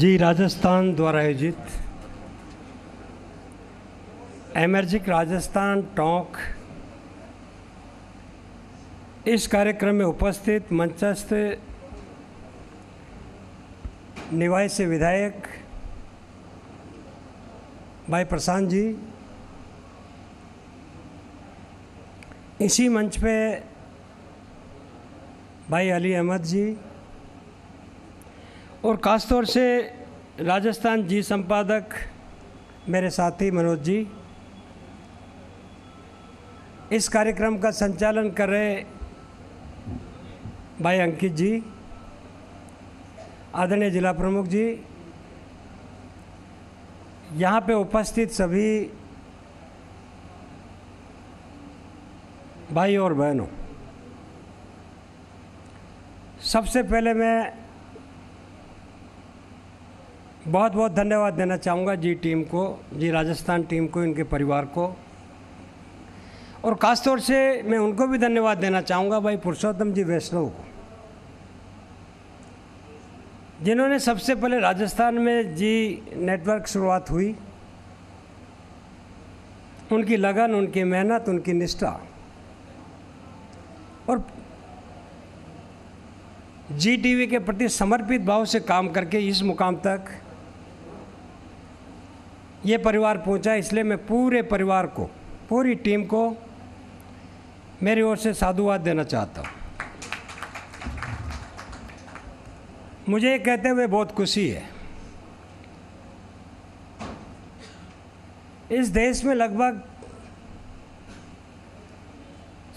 जी राजस्थान द्वारा आयोजित एमर्जिक राजस्थान टॉक इस कार्यक्रम में उपस्थित मंचस्थ निवाय से विधायक भाई प्रशांत जी इसी मंच पे भाई अली अहमद जी और ख़ासतौर से राजस्थान जी संपादक मेरे साथी मनोज जी इस कार्यक्रम का संचालन कर रहे भाई अंकित जी आदरणीय जिला प्रमुख जी यहाँ पे उपस्थित सभी भाई और बहनों सबसे पहले मैं बहुत बहुत धन्यवाद देना चाहूँगा जी टीम को जी राजस्थान टीम को इनके परिवार को और ख़ासतौर से मैं उनको भी धन्यवाद देना चाहूँगा भाई पुरुषोत्तम जी वैष्णव को जिन्होंने सबसे पहले राजस्थान में जी नेटवर्क शुरुआत हुई उनकी लगन उनकी मेहनत उनकी निष्ठा और जी टीवी के प्रति समर्पित भाव से काम करके इस मुकाम तक ये परिवार पहुंचा इसलिए मैं पूरे परिवार को पूरी टीम को मेरी ओर से साधुवाद देना चाहता हूँ मुझे कहते हुए बहुत खुशी है इस देश में लगभग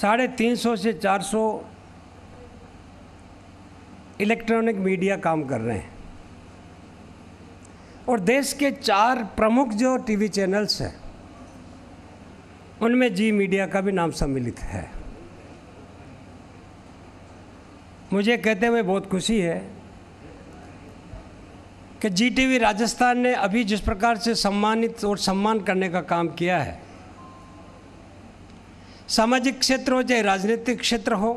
साढ़े तीन सौ से चार सौ इलेक्ट्रॉनिक मीडिया काम कर रहे हैं और देश के चार प्रमुख जो टीवी चैनल्स हैं उनमें जी मीडिया का भी नाम सम्मिलित है मुझे कहते हुए बहुत खुशी है कि जी टीवी राजस्थान ने अभी जिस प्रकार से सम्मानित और सम्मान करने का काम किया है सामाजिक क्षेत्र हो चाहे राजनीतिक क्षेत्र हो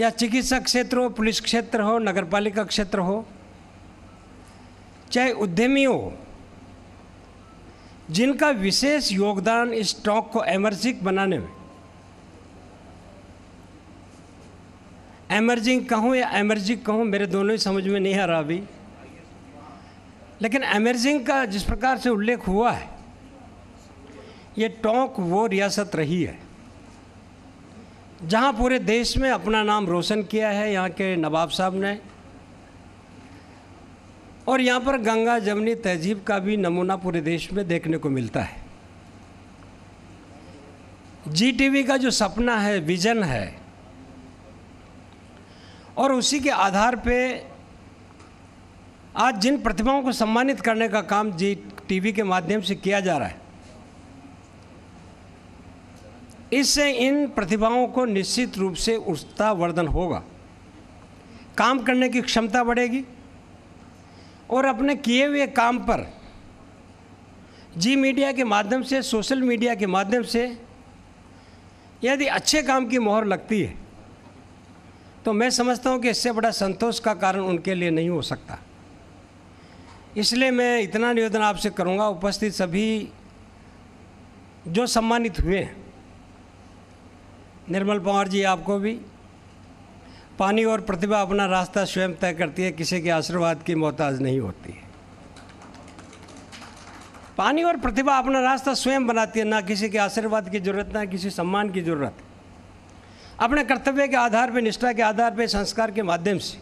या चिकित्सा क्षेत्र हो पुलिस क्षेत्र हो नगरपालिका क्षेत्र हो चाहे उद्यमी हो जिनका विशेष योगदान इस स्टॉक को एमर्जिक बनाने में एमर्जिंग कहूँ या एमर्जिक कहूँ मेरे दोनों ही समझ में नहीं आ रहा अभी लेकिन एमर्जिंग का जिस प्रकार से उल्लेख हुआ है ये टोंक वो रियासत रही है जहाँ पूरे देश में अपना नाम रोशन किया है यहाँ के नवाब साहब ने और यहाँ पर गंगा जमनी तहजीब का भी नमूना पूरे देश में देखने को मिलता है जीटीवी का जो सपना है विजन है और उसी के आधार पे आज जिन प्रतिभाओं को सम्मानित करने का काम जी टीवी के माध्यम से किया जा रहा है इससे इन प्रतिभाओं को निश्चित रूप से उत्साहवर्धन होगा काम करने की क्षमता बढ़ेगी और अपने किए हुए काम पर जी मीडिया के माध्यम से सोशल मीडिया के माध्यम से यदि अच्छे काम की मोहर लगती है तो मैं समझता हूँ कि इससे बड़ा संतोष का कारण उनके लिए नहीं हो सकता इसलिए मैं इतना निवेदन आपसे करूँगा उपस्थित सभी जो सम्मानित हुए हैं निर्मल पवार जी आपको भी पानी और प्रतिभा अपना रास्ता स्वयं तय करती है किसी के आशीर्वाद की मोहताज नहीं होती है पानी और प्रतिभा अपना रास्ता स्वयं बनाती है ना किसी के आशीर्वाद की जरूरत ना किसी सम्मान की जरूरत अपने कर्तव्य के आधार पर निष्ठा के आधार पर संस्कार के माध्यम से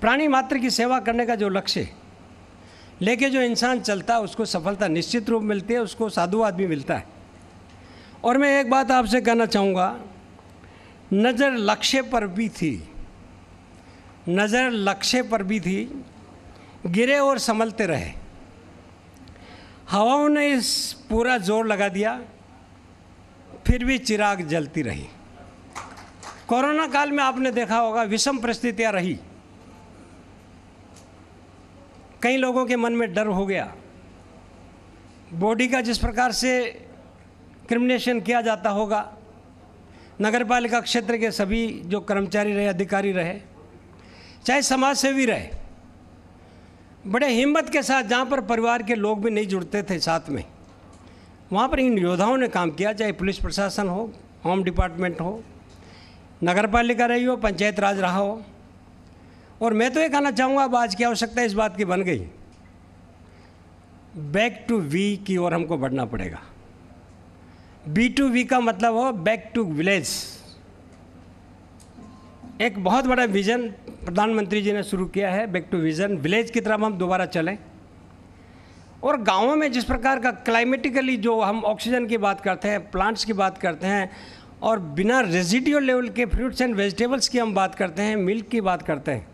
प्राणी मात्र की सेवा करने का जो लक्ष्य है लेके जो इंसान चलता है उसको सफलता निश्चित रूप मिलती है उसको साधुवाद भी मिलता है और मैं एक बात आपसे कहना चाहूँगा नज़र लक्ष्य पर भी थी नज़र लक्ष्य पर भी थी गिरे और संभलते रहे हवाओं ने इस पूरा जोर लगा दिया फिर भी चिराग जलती रही कोरोना काल में आपने देखा होगा विषम परिस्थितियाँ रही कई लोगों के मन में डर हो गया बॉडी का जिस प्रकार से क्रिमिनेशन किया जाता होगा नगर पालिका क्षेत्र के सभी जो कर्मचारी रहे अधिकारी रहे चाहे समाज सेवी रहे बड़े हिम्मत के साथ जहाँ पर परिवार के लोग भी नहीं जुड़ते थे साथ में वहाँ पर इन योद्धाओं ने काम किया चाहे पुलिस प्रशासन हो होम डिपार्टमेंट हो नगर पालिका रही हो पंचायत राज रहा हो और मैं तो ये कहना चाहूँगा अब आज की आवश्यकता इस बात की बन गई बैक टू वी की ओर हमको बढ़ना पड़ेगा बी टू वी का मतलब हो बैक टू विलेज एक बहुत बड़ा विज़न प्रधानमंत्री जी ने शुरू किया है बैक टू विज़न विलेज की तरफ हम दोबारा चलें और गांवों में जिस प्रकार का क्लाइमेटिकली जो हम ऑक्सीजन की बात करते हैं प्लांट्स की बात करते हैं और बिना रेजिडियो लेवल के फ्रूट्स एंड वेजिटेबल्स की हम बात करते हैं मिल्क की बात करते हैं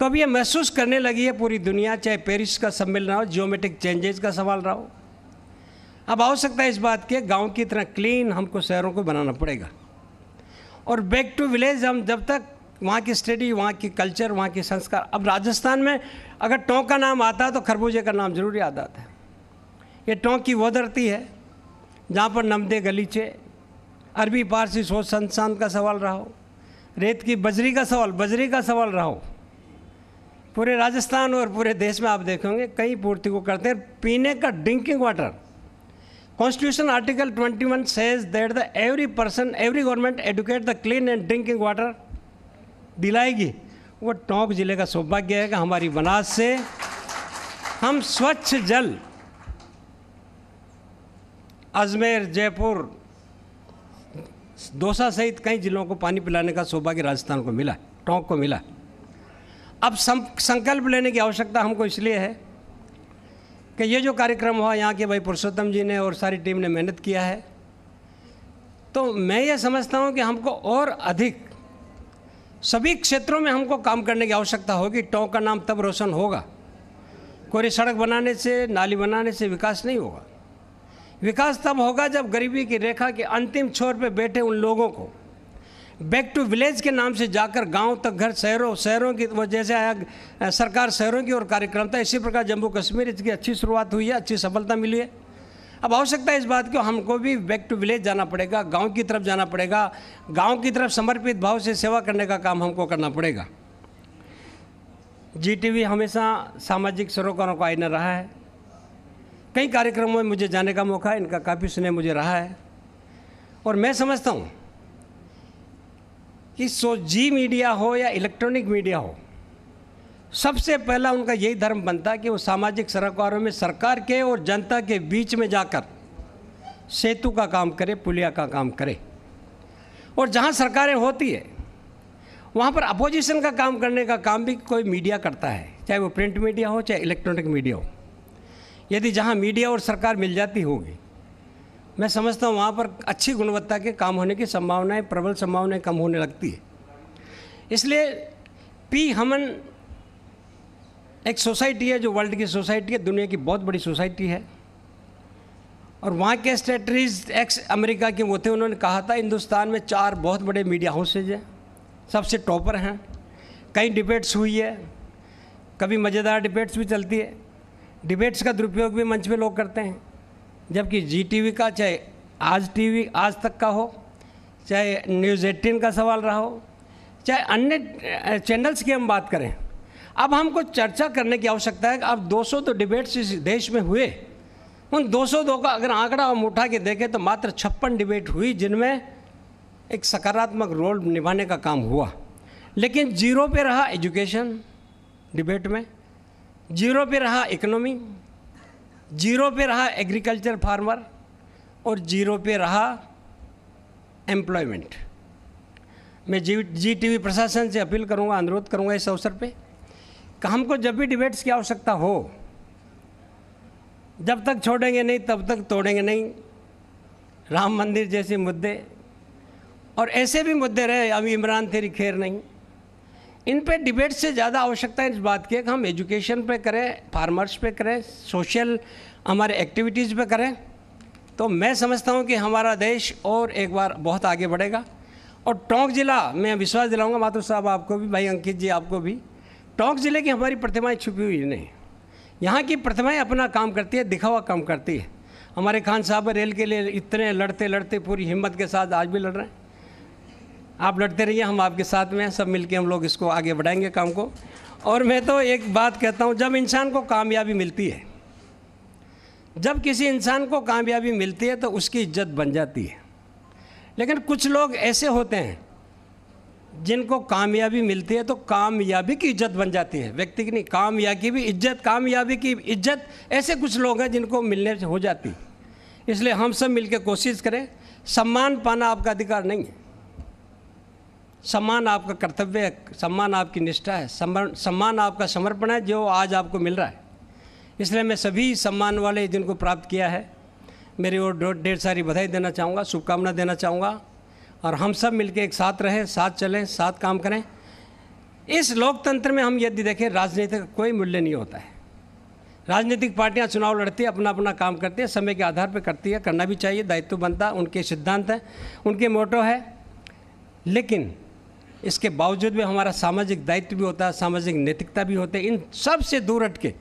तो अब ये महसूस करने लगी है पूरी दुनिया चाहे पेरिस का सम्मेलन हो जियोमेटिक चेंजेस का सवाल रहा हो अब आवश्यकता इस बात के गांव की तरह क्लीन हमको शहरों को बनाना पड़ेगा और बैक टू विलेज हम जब तक वहाँ की स्टडी वहाँ की कल्चर वहाँ की संस्कार अब राजस्थान में अगर टोंक का नाम आता है तो खरबूजे का नाम जरूर याद आता है ये टोंक की वो धरती है जहाँ पर नमदे गलीचे अरबी पारसी सोच संसान का सवाल रहा हो रेत की बजरी का सवाल बजरी का सवाल रहा हो पूरे राजस्थान और पूरे देश में आप देखेंगे कई पूर्ति को करते हैं पीने का drinking water Constitution Article 21 says that the every person, every government educate the clean and drinking water दिलाएगी वो टोंक जिले का सौभाग्य है कि हमारी बनास से हम स्वच्छ जल अजमेर जयपुर दौसा सहित कई जिलों को पानी पिलाने का सौभाग्य राजस्थान को मिला टोंक को मिला अब संकल्प लेने की आवश्यकता हमको इसलिए है कि ये जो कार्यक्रम हुआ यहाँ के भाई पुरुषोत्तम जी ने और सारी टीम ने मेहनत किया है तो मैं ये समझता हूँ कि हमको और अधिक सभी क्षेत्रों में हमको काम करने की आवश्यकता होगी टों का नाम तब रोशन होगा कोई सड़क बनाने से नाली बनाने से विकास नहीं होगा विकास तब होगा जब गरीबी की रेखा के अंतिम छोर पर बैठे उन लोगों को बैक टू विलेज के नाम से जाकर गांव तक घर शहरों शहरों की वो जैसे आया सरकार शहरों की ओर कार्यक्रम था इसी प्रकार जम्मू कश्मीर इसकी अच्छी शुरुआत हुई है अच्छी सफलता मिली है अब आवश्यकता है इस बात की हमको भी बैक टू विलेज जाना पड़ेगा गांव की तरफ जाना पड़ेगा गांव की तरफ समर्पित भाव से सेवा करने का काम हमको करना पड़ेगा जीटीवी हमेशा सामाजिक सरोकारों का आईना रहा है कई कार्यक्रमों में मुझे जाने का मौका इनका काफ़ी स्नेह मुझे रहा है और मैं समझता हूँ कि सो जी मीडिया हो या इलेक्ट्रॉनिक मीडिया हो सबसे पहला उनका यही धर्म बनता है कि वो सामाजिक सरोकारों में सरकार के और जनता के बीच में जाकर सेतु का काम करे पुलिया का काम करे और जहाँ सरकारें होती है वहाँ पर अपोजिशन का काम करने का काम भी कोई मीडिया करता है चाहे वो प्रिंट मीडिया हो चाहे इलेक्ट्रॉनिक मीडिया हो यदि जहाँ मीडिया और सरकार मिल जाती होगी मैं समझता हूँ वहाँ पर अच्छी गुणवत्ता के काम होने की संभावनाएँ प्रबल संभावनाएँ कम होने लगती है इसलिए पी हमन एक सोसाइटी है जो वर्ल्ड की सोसाइटी है दुनिया की बहुत बड़ी सोसाइटी है और वहाँ के स्टेटरीज एक्स अमेरिका के वो थे उन्होंने कहा था हिंदुस्तान में चार बहुत बड़े मीडिया हाउसेज हैं सबसे टॉपर हैं कई डिबेट्स हुई है कभी मज़ेदार डिबेट्स भी चलती है डिबेट्स का दुरुपयोग भी मंच में लोग करते हैं जबकि जी टी का चाहे आज टीवी आज तक का हो चाहे न्यूज़ एटीन का सवाल रहा हो चाहे अन्य चैनल्स की हम बात करें अब हमको चर्चा करने की आवश्यकता है कि अब 200 तो डिबेट्स इस देश में हुए उन दो का अगर आंकड़ा हम उठा के देखें तो मात्र छप्पन डिबेट हुई जिनमें एक सकारात्मक रोल निभाने का काम हुआ लेकिन जीरो पे रहा एजुकेशन डिबेट में जीरो पे रहा इकोनॉमी जीरो पे रहा एग्रीकल्चर फार्मर और जीरो पे रहा एम्प्लॉयमेंट मैं जी जी टी प्रशासन से अपील करूंगा अनुरोध करूंगा इस अवसर पे कि हमको जब भी डिबेट्स की आवश्यकता हो जब तक छोड़ेंगे नहीं तब तक तोड़ेंगे नहीं राम मंदिर जैसे मुद्दे और ऐसे भी मुद्दे रहे अभी इमरान तेरी खैर नहीं इन पे डिबेट से ज़्यादा आवश्यकता है इस बात की कि हम एजुकेशन पे करें फार्मर्स पे करें सोशल हमारे एक्टिविटीज़ पे करें तो मैं समझता हूँ कि हमारा देश और एक बार बहुत आगे बढ़ेगा और टोंक ज़िला मैं विश्वास दिलाऊंगा माथुर साहब आपको भी भाई अंकित जी आपको भी टोंक ज़िले की हमारी प्रतिमाएँ छुपी हुई नहीं यहाँ की प्रतिमाएँ अपना काम करती है दिखावा काम करती है हमारे खान साहब रेल के लिए इतने लड़ते लड़ते पूरी हिम्मत के साथ आज भी लड़ रहे हैं आप लड़ते रहिए हम आपके साथ में हैं सब मिलके हम लोग इसको आगे बढ़ाएंगे काम को और मैं तो एक बात कहता हूँ जब इंसान को कामयाबी मिलती है जब किसी इंसान को कामयाबी मिलती है तो उसकी इज्जत बन जाती है लेकिन कुछ लोग ऐसे होते हैं जिनको कामयाबी मिलती है तो कामयाबी की इज्जत बन जाती है व्यक्ति की नहीं कामयाबी की भी इज्जत कामयाबी की इज्जत ऐसे कुछ लोग हैं जिनको मिलने हो जाती इसलिए हम सब मिलकर कोशिश करें सम्मान पाना आपका अधिकार नहीं है सम्मान आपका कर्तव्य है सम्मान आपकी निष्ठा है सम्मान आपका समर्पण है जो आज आपको मिल रहा है इसलिए मैं सभी सम्मान वाले दिन को प्राप्त किया है मेरी ओर ढेर सारी बधाई देना चाहूँगा शुभकामना देना चाहूँगा और हम सब मिलकर एक साथ रहें साथ चलें साथ काम करें इस लोकतंत्र में हम यदि देखें राजनीति का कोई मूल्य नहीं होता है राजनीतिक पार्टियां चुनाव लड़ती है अपना अपना काम करती है समय के आधार पर करती है करना भी चाहिए दायित्व बनता उनके सिद्धांत हैं उनके मोटो है लेकिन इसके बावजूद भी हमारा सामाजिक दायित्व भी होता है सामाजिक नैतिकता भी होती है इन सब से दूर हट के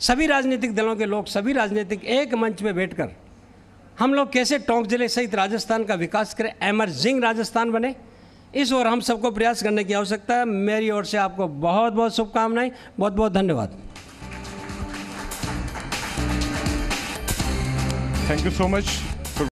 सभी राजनीतिक दलों के लोग सभी राजनीतिक एक मंच में बैठकर हम लोग कैसे टोंक जिले सहित राजस्थान का विकास करें एमरजिंग राजस्थान बने इस ओर हम सबको प्रयास करने की आवश्यकता है मेरी ओर से आपको बहुत बहुत शुभकामनाएं बहुत बहुत धन्यवाद थैंक यू सो मच